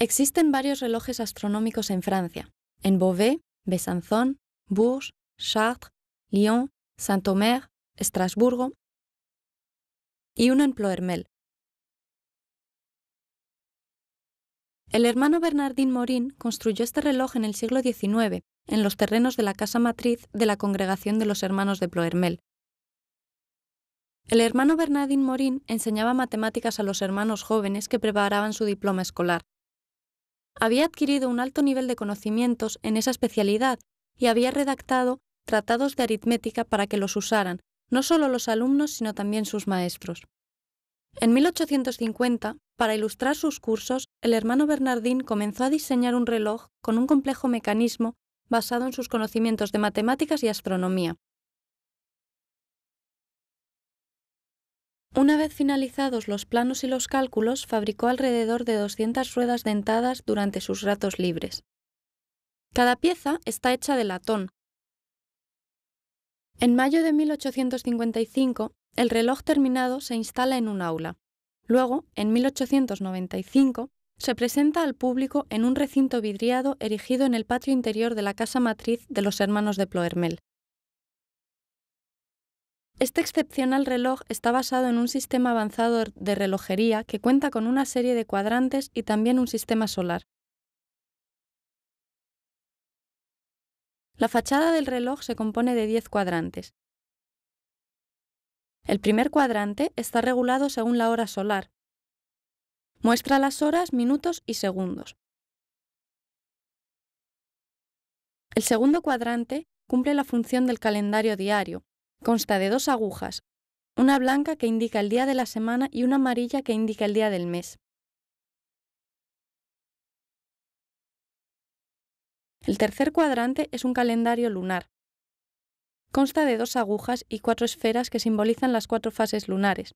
Existen varios relojes astronómicos en Francia, en Beauvais, Besançon, Bourges, Chartres, Lyon, Saint-Omer, Estrasburgo y uno en Ploermel. El hermano Bernardín Morin construyó este reloj en el siglo XIX, en los terrenos de la casa matriz de la Congregación de los Hermanos de Ploermel. El hermano Bernardín Morin enseñaba matemáticas a los hermanos jóvenes que preparaban su diploma escolar. Había adquirido un alto nivel de conocimientos en esa especialidad y había redactado tratados de aritmética para que los usaran, no solo los alumnos, sino también sus maestros. En 1850, para ilustrar sus cursos, el hermano Bernardín comenzó a diseñar un reloj con un complejo mecanismo basado en sus conocimientos de matemáticas y astronomía. Una vez finalizados los planos y los cálculos, fabricó alrededor de 200 ruedas dentadas durante sus ratos libres. Cada pieza está hecha de latón. En mayo de 1855, el reloj terminado se instala en un aula. Luego, en 1895, se presenta al público en un recinto vidriado erigido en el patio interior de la casa matriz de los hermanos de Ploermel. Este excepcional reloj está basado en un sistema avanzado de relojería que cuenta con una serie de cuadrantes y también un sistema solar. La fachada del reloj se compone de 10 cuadrantes. El primer cuadrante está regulado según la hora solar. Muestra las horas, minutos y segundos. El segundo cuadrante cumple la función del calendario diario, Consta de dos agujas, una blanca que indica el día de la semana y una amarilla que indica el día del mes. El tercer cuadrante es un calendario lunar. Consta de dos agujas y cuatro esferas que simbolizan las cuatro fases lunares.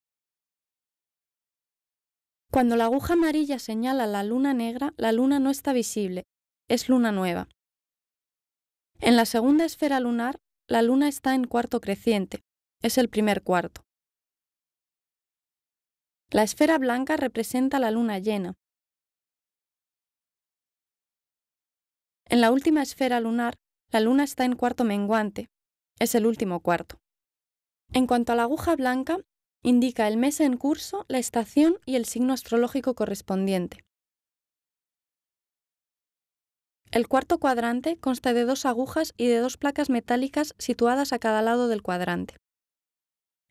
Cuando la aguja amarilla señala la luna negra, la luna no está visible, es luna nueva. En la segunda esfera lunar, la luna está en cuarto creciente, es el primer cuarto. La esfera blanca representa la luna llena. En la última esfera lunar, la luna está en cuarto menguante, es el último cuarto. En cuanto a la aguja blanca, indica el mes en curso, la estación y el signo astrológico correspondiente. El cuarto cuadrante consta de dos agujas y de dos placas metálicas situadas a cada lado del cuadrante.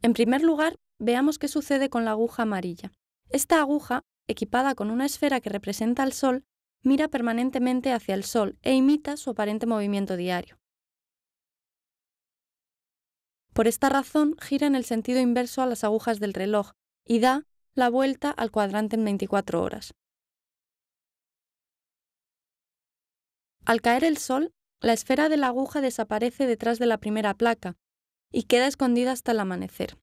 En primer lugar, veamos qué sucede con la aguja amarilla. Esta aguja, equipada con una esfera que representa al Sol, mira permanentemente hacia el Sol e imita su aparente movimiento diario. Por esta razón, gira en el sentido inverso a las agujas del reloj y da la vuelta al cuadrante en 24 horas. Al caer el sol, la esfera de la aguja desaparece detrás de la primera placa y queda escondida hasta el amanecer.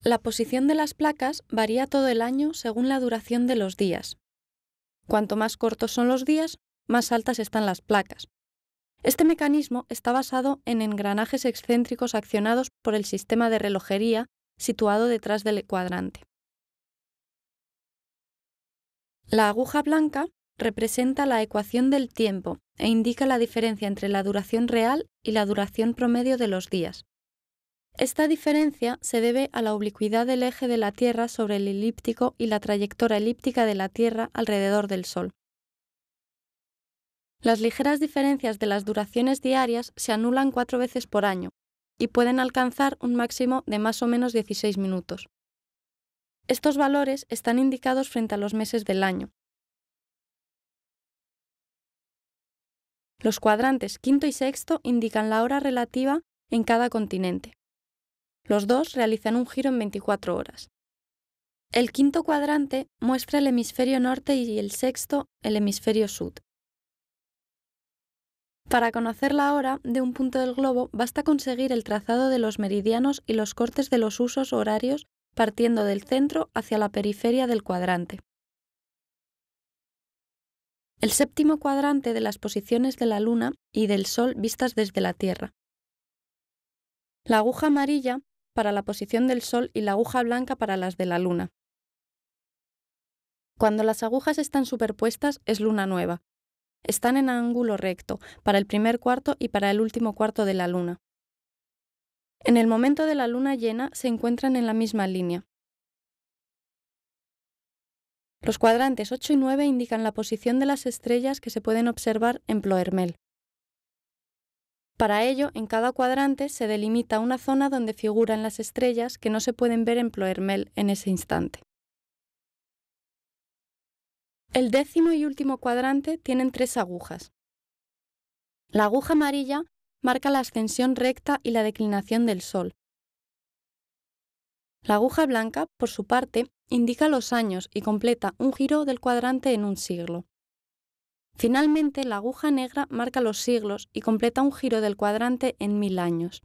La posición de las placas varía todo el año según la duración de los días. Cuanto más cortos son los días, más altas están las placas. Este mecanismo está basado en engranajes excéntricos accionados por el sistema de relojería situado detrás del cuadrante. La aguja blanca representa la ecuación del tiempo e indica la diferencia entre la duración real y la duración promedio de los días. Esta diferencia se debe a la oblicuidad del eje de la Tierra sobre el elíptico y la trayectoria elíptica de la Tierra alrededor del Sol. Las ligeras diferencias de las duraciones diarias se anulan cuatro veces por año y pueden alcanzar un máximo de más o menos 16 minutos. Estos valores están indicados frente a los meses del año, Los cuadrantes quinto y sexto indican la hora relativa en cada continente. Los dos realizan un giro en 24 horas. El quinto cuadrante muestra el hemisferio norte y el sexto el hemisferio sur. Para conocer la hora de un punto del globo basta conseguir el trazado de los meridianos y los cortes de los usos horarios partiendo del centro hacia la periferia del cuadrante el séptimo cuadrante de las posiciones de la Luna y del Sol vistas desde la Tierra. La aguja amarilla para la posición del Sol y la aguja blanca para las de la Luna. Cuando las agujas están superpuestas es luna nueva. Están en ángulo recto, para el primer cuarto y para el último cuarto de la luna. En el momento de la luna llena se encuentran en la misma línea. Los cuadrantes 8 y 9 indican la posición de las estrellas que se pueden observar en Ploermel. Para ello, en cada cuadrante se delimita una zona donde figuran las estrellas que no se pueden ver en Ploermel en ese instante. El décimo y último cuadrante tienen tres agujas. La aguja amarilla marca la ascensión recta y la declinación del Sol, la aguja blanca, por su parte, indica los años y completa un giro del cuadrante en un siglo. Finalmente, la aguja negra marca los siglos y completa un giro del cuadrante en mil años.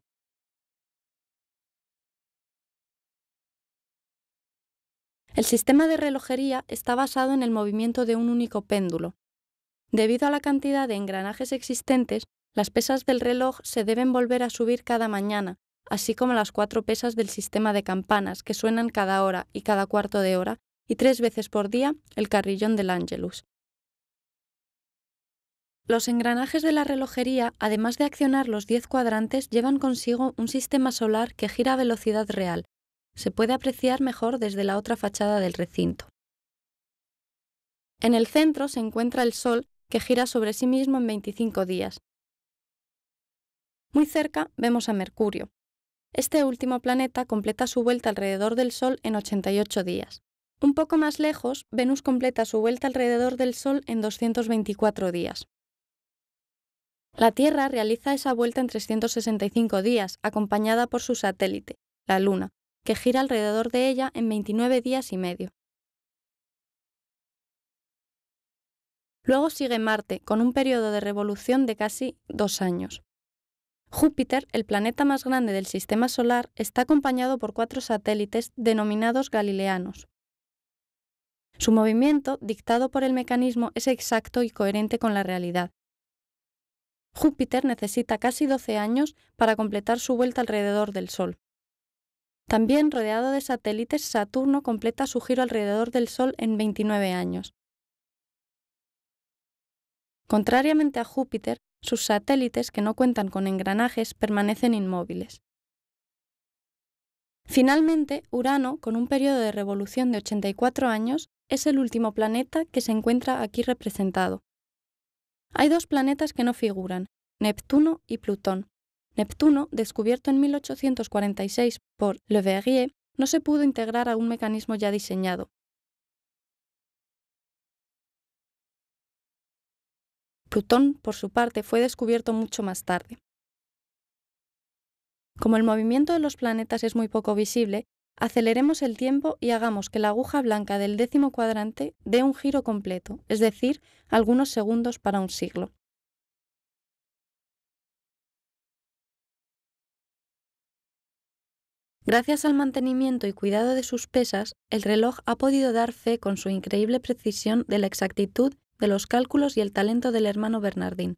El sistema de relojería está basado en el movimiento de un único péndulo. Debido a la cantidad de engranajes existentes, las pesas del reloj se deben volver a subir cada mañana así como las cuatro pesas del sistema de campanas que suenan cada hora y cada cuarto de hora, y tres veces por día el carrillón del Angelus. Los engranajes de la relojería, además de accionar los diez cuadrantes, llevan consigo un sistema solar que gira a velocidad real. Se puede apreciar mejor desde la otra fachada del recinto. En el centro se encuentra el Sol, que gira sobre sí mismo en 25 días. Muy cerca vemos a Mercurio, este último planeta completa su vuelta alrededor del Sol en 88 días. Un poco más lejos, Venus completa su vuelta alrededor del Sol en 224 días. La Tierra realiza esa vuelta en 365 días, acompañada por su satélite, la Luna, que gira alrededor de ella en 29 días y medio. Luego sigue Marte, con un periodo de revolución de casi dos años. Júpiter, el planeta más grande del Sistema Solar, está acompañado por cuatro satélites denominados galileanos. Su movimiento, dictado por el mecanismo, es exacto y coherente con la realidad. Júpiter necesita casi 12 años para completar su vuelta alrededor del Sol. También rodeado de satélites, Saturno completa su giro alrededor del Sol en 29 años. Contrariamente a Júpiter, sus satélites que no cuentan con engranajes permanecen inmóviles. Finalmente, Urano, con un periodo de revolución de 84 años, es el último planeta que se encuentra aquí representado. Hay dos planetas que no figuran, Neptuno y Plutón. Neptuno, descubierto en 1846 por Le Verrier, no se pudo integrar a un mecanismo ya diseñado, Plutón, por su parte, fue descubierto mucho más tarde. Como el movimiento de los planetas es muy poco visible, aceleremos el tiempo y hagamos que la aguja blanca del décimo cuadrante dé un giro completo, es decir, algunos segundos para un siglo. Gracias al mantenimiento y cuidado de sus pesas, el reloj ha podido dar fe con su increíble precisión de la exactitud de los cálculos y el talento del hermano Bernardín,